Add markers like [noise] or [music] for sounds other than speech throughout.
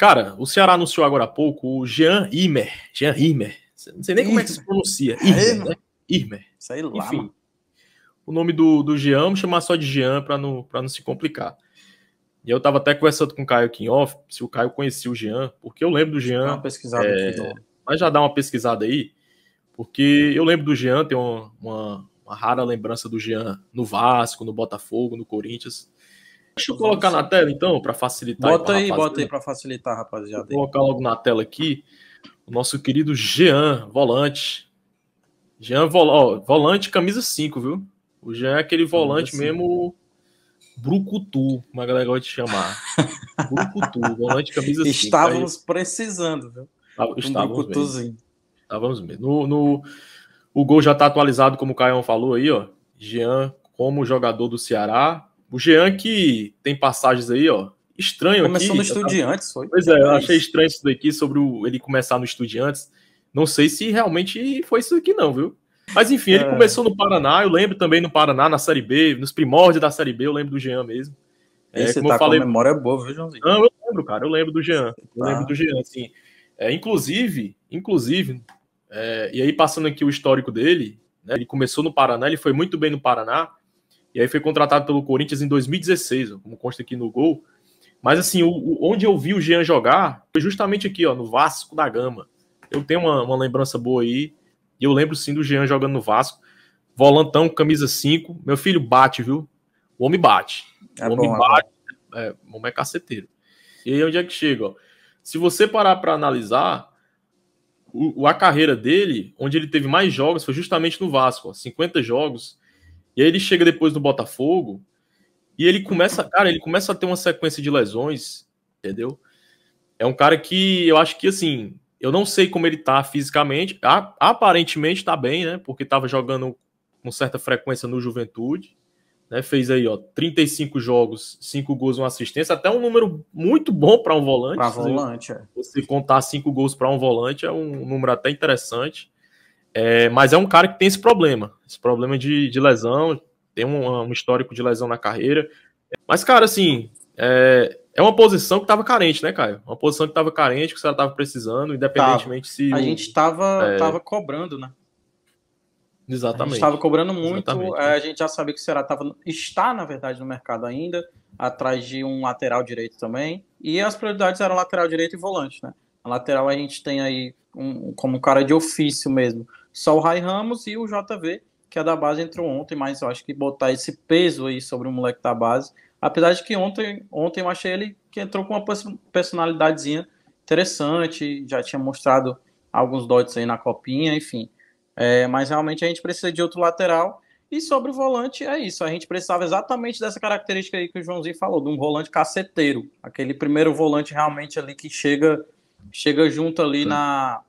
Cara, o Ceará anunciou agora há pouco o Jean Imer. Jean Imer. Não sei nem como é que se pronuncia. Imer, né? Imer. Sei lá. Enfim, o nome do, do Jean, vamos chamar só de Jean para não, não se complicar. E eu estava até conversando com o Caio aqui em off, se o Caio conhecia o Jean, porque eu lembro do Jean. Dá uma pesquisada é, aqui, mas já dá uma pesquisada aí, porque eu lembro do Jean, tem uma, uma, uma rara lembrança do Jean no Vasco, no Botafogo, no Corinthians. Deixa eu colocar na tela então, para facilitar. Bota aí, aí bota aí para facilitar, rapaziada. Vou colocar logo na tela aqui o nosso querido Jean, volante. Jean, vol ó, volante, camisa 5, viu? O Jean é aquele volante camisa mesmo cinco. brucutu, uma galera gosta de chamar. [laughs] brucutu, volante, camisa 5. Estávamos é precisando, viu? Tá, um estávamos Mesmo. Estávamos mesmo. No, no, o gol já está atualizado, como o Caião falou aí, ó. Jean como jogador do Ceará, o Jean que tem passagens aí, ó. Estranho Começou aqui. no Estudiantes, foi? Pois é, eu achei estranho isso daqui sobre o, ele começar no Estudiantes. Não sei se realmente foi isso aqui não, viu? Mas enfim, ele é. começou no Paraná, eu lembro também no Paraná, na Série B, nos primórdios da Série B, eu lembro do Jean mesmo. É, Esse é, como tá eu falei, com a memória boa, viu, Joãozinho? Não, eu lembro, cara, eu lembro do Jean. Tá. Eu lembro do Jean, assim. É, inclusive, inclusive, é, e aí passando aqui o histórico dele, né, ele começou no Paraná, ele foi muito bem no Paraná, e aí foi contratado pelo Corinthians em 2016, como consta aqui no gol. Mas assim, o, o, onde eu vi o Jean jogar foi justamente aqui, ó, no Vasco da Gama. Eu tenho uma, uma lembrança boa aí. E eu lembro sim do Jean jogando no Vasco. Volantão, camisa 5. Meu filho bate, viu? O homem bate. É o homem bom, é bate. É, o homem é caceteiro. E aí onde é que chega, ó? Se você parar para analisar, o, a carreira dele, onde ele teve mais jogos, foi justamente no Vasco. Ó, 50 jogos e aí ele chega depois do Botafogo e ele começa, cara, ele começa a ter uma sequência de lesões, entendeu? É um cara que eu acho que assim, eu não sei como ele tá fisicamente, aparentemente tá bem, né? Porque tava jogando com certa frequência no Juventude, né? Fez aí, ó, 35 jogos, 5 gols, uma assistência, até um número muito bom para um volante. Para volante, é. Você contar 5 gols para um volante é um número até interessante. É, mas é um cara que tem esse problema, esse problema de, de lesão, tem um, um, histórico de lesão na carreira. Mas, cara, assim, é, é uma posição que estava carente, né, Caio? Uma posição que estava carente, que o cara estava precisando, independentemente tava. se. A gente estava é... Tava cobrando, né? Exatamente. A gente estava cobrando muito, é, a gente já sabia que o Ceará tava, está, na verdade, no mercado ainda, atrás de um lateral direito também, e as prioridades eram lateral direito e volante, né? A lateral a gente tem aí um, como um cara de ofício mesmo, só o Rai Ramos e o JV, que é da base, entrou ontem, mas eu acho que botar esse peso aí sobre o moleque da base. Apesar de que ontem, ontem eu achei ele que entrou com uma personalidadezinha interessante, já tinha mostrado alguns dotes aí na copinha, enfim. É, mas realmente a gente precisa de outro lateral. E sobre o volante, é isso. A gente precisava exatamente dessa característica aí que o Joãozinho falou, de um volante caceteiro. Aquele primeiro volante realmente ali que chega chega junto ali na,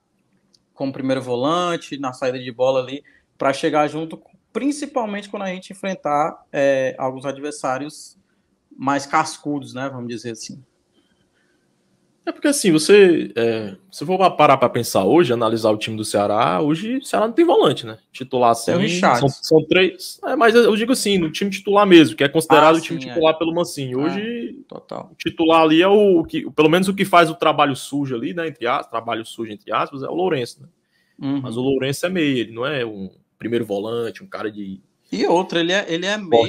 como primeiro volante, na saída de bola ali, para chegar junto, principalmente quando a gente enfrentar é, alguns adversários mais cascudos, né? Vamos dizer assim. É porque assim, você. É, se for parar para pensar hoje, analisar o time do Ceará, hoje o Ceará não tem volante, né? Titular assim, tem são, são três. É, mas eu digo assim, no time titular mesmo, que é considerado ah, o time sim, é. titular é. pelo Mancini. É, hoje, total. o titular ali é o que, pelo menos o que faz o trabalho sujo ali, né? Entre aspas, trabalho sujo, entre aspas, é o Lourenço, né? Uhum. Mas o Lourenço é meio, ele não é um primeiro volante, um cara de e outra, ele é, ele é meio.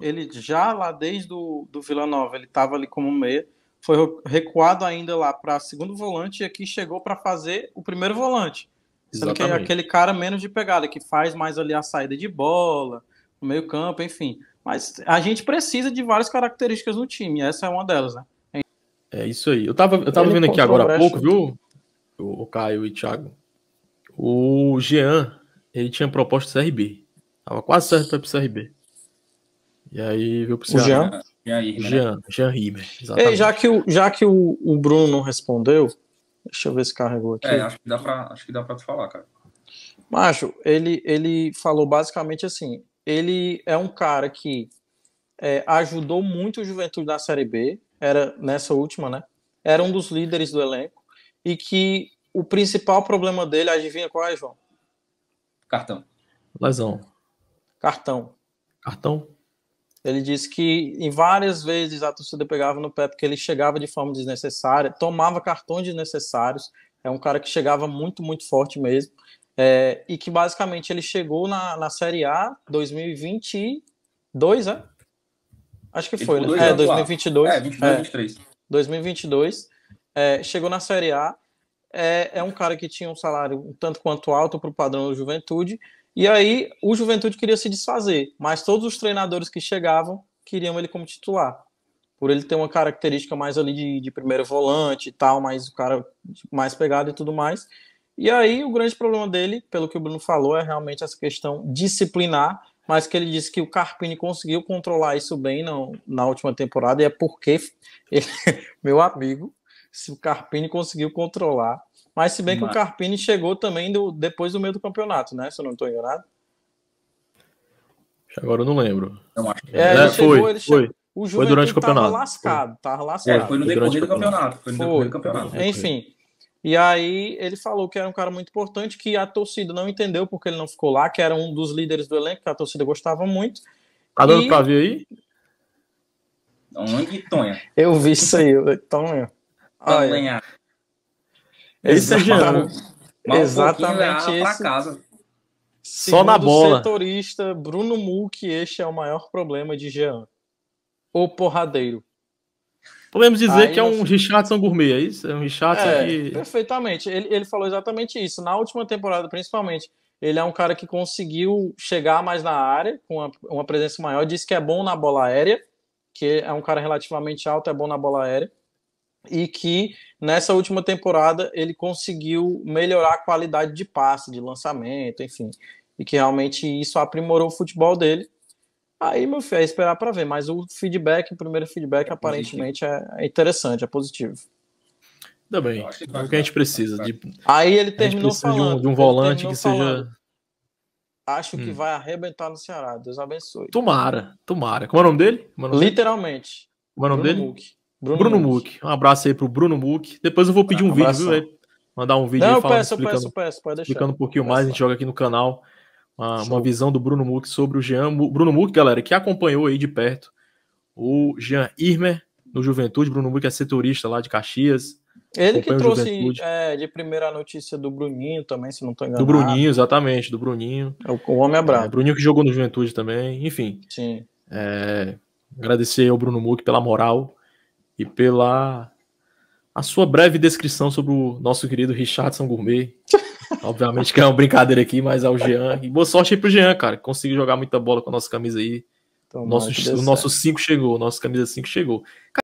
Ele já lá desde o do Vila Nova, ele tava ali como meia foi recuado ainda lá para segundo volante e aqui chegou para fazer o primeiro volante. Sendo que é aquele cara menos de pegada, que faz mais ali a saída de bola, no meio campo, enfim. Mas a gente precisa de várias características no time, e essa é uma delas, né? É isso aí. Eu tava, eu tava vendo aqui agora há pouco, viu, o Caio e o Thiago. O Jean, ele tinha proposto CRB. Tava quase certo para ir pro CRB. E aí viu pro Ceará. O Jean? Jean né? Jean, Jean Ribeiro, já que, o, já que o, o Bruno não respondeu, deixa eu ver se carregou aqui. É, acho que dá pra, acho que dá pra tu falar, cara. Macho, ele, ele falou basicamente assim, ele é um cara que é, ajudou muito o Juventude na Série B, era nessa última, né? Era um dos líderes do elenco e que o principal problema dele, adivinha qual é, João? Cartão. Lesão. Cartão. Cartão? Ele disse que em várias vezes a torcida pegava no pé porque ele chegava de forma desnecessária, tomava cartões desnecessários. É um cara que chegava muito, muito forte mesmo. É, e que basicamente ele chegou na, na Série A 2022, é? Né? Acho que foi, né? É, 2022. É, 2022, é, 2022. É, chegou na Série A. É, é um cara que tinha um salário um tanto quanto alto para o padrão da juventude e aí o Juventude queria se desfazer, mas todos os treinadores que chegavam queriam ele como titular. Por ele ter uma característica mais ali de, de primeiro volante e tal, mais o cara mais pegado e tudo mais. E aí o grande problema dele, pelo que o Bruno falou, é realmente essa questão disciplinar, mas que ele disse que o Carpini conseguiu controlar isso bem não, na última temporada, e é porque, ele, [laughs] meu amigo, se o Carpini conseguiu controlar, mas se bem Mas... que o Carpini chegou também do, depois do meio do campeonato, né? Se eu não estou enganado. Agora eu não lembro. Não, acho é, é, chegou, foi, foi. O Juventude foi durante o campeonato. Tava lascado, tava é, lascado. É, foi no decorrer do campeonato. Foi no decorrer do campeonato. Enfim. E aí ele falou que era um cara muito importante, que a torcida não entendeu porque ele não ficou lá, que era um dos líderes do elenco, que a torcida gostava muito. Tá dando e... pra ver aí? Onde, é Tonha? Eu vi isso aí, Tonha. Tonha. É né? Exatamente, Exatamente um esse. Casa. Só na bola. setorista Bruno Muck, este é o maior problema de Jean. O porradeiro. Podemos dizer Aí que é um fim... Richardson gourmet, é isso? É um Richardson é, que... Perfeitamente. Ele, ele falou exatamente isso. Na última temporada, principalmente, ele é um cara que conseguiu chegar mais na área, com uma, uma presença maior. Diz que é bom na bola aérea, que é um cara relativamente alto, é bom na bola aérea e que nessa última temporada ele conseguiu melhorar a qualidade de passe, de lançamento, enfim, e que realmente isso aprimorou o futebol dele. Aí, meu filho, é esperar para ver, mas o feedback, o primeiro feedback, é aparentemente é, é interessante, é positivo. Ainda bem, é o que a gente precisa. De... Aí ele terminou falando. De um, de um volante que falando. seja acho hum. que vai arrebentar no Ceará. Deus abençoe. Tomara, tomara. Como é o nome dele? É o nome Literalmente. Como é o nome Bruno dele? Hulk. Bruno, Bruno Muck. Um abraço aí pro Bruno Muck. Depois eu vou pedir um, um vídeo, viu? Aí, mandar um vídeo Não, aí falando, eu peço, explicando, eu peço, eu peço, pode explicando um pouquinho mais. A gente joga aqui no canal uma, uma visão do Bruno Muck sobre o Jean. Bruno Muck, galera, que acompanhou aí de perto o Jean Irmer no Juventude. Bruno Muck é setorista lá de Caxias. Ele que trouxe é, de primeira notícia do Bruninho também, se não estou enganado. Do Bruninho, exatamente, do Bruninho. É, o homem é É, Bruninho que jogou no Juventude também, enfim. Sim. É, agradecer ao Bruno Muck pela moral e pela a sua breve descrição sobre o nosso querido Richardson Gourmet. [laughs] Obviamente que é uma brincadeira aqui, mas ao Jean. E boa sorte aí pro Jean, cara, que conseguiu jogar muita bola com a nossa camisa aí. Tomara, nosso, o nosso 5 chegou, nossa camisa 5 chegou.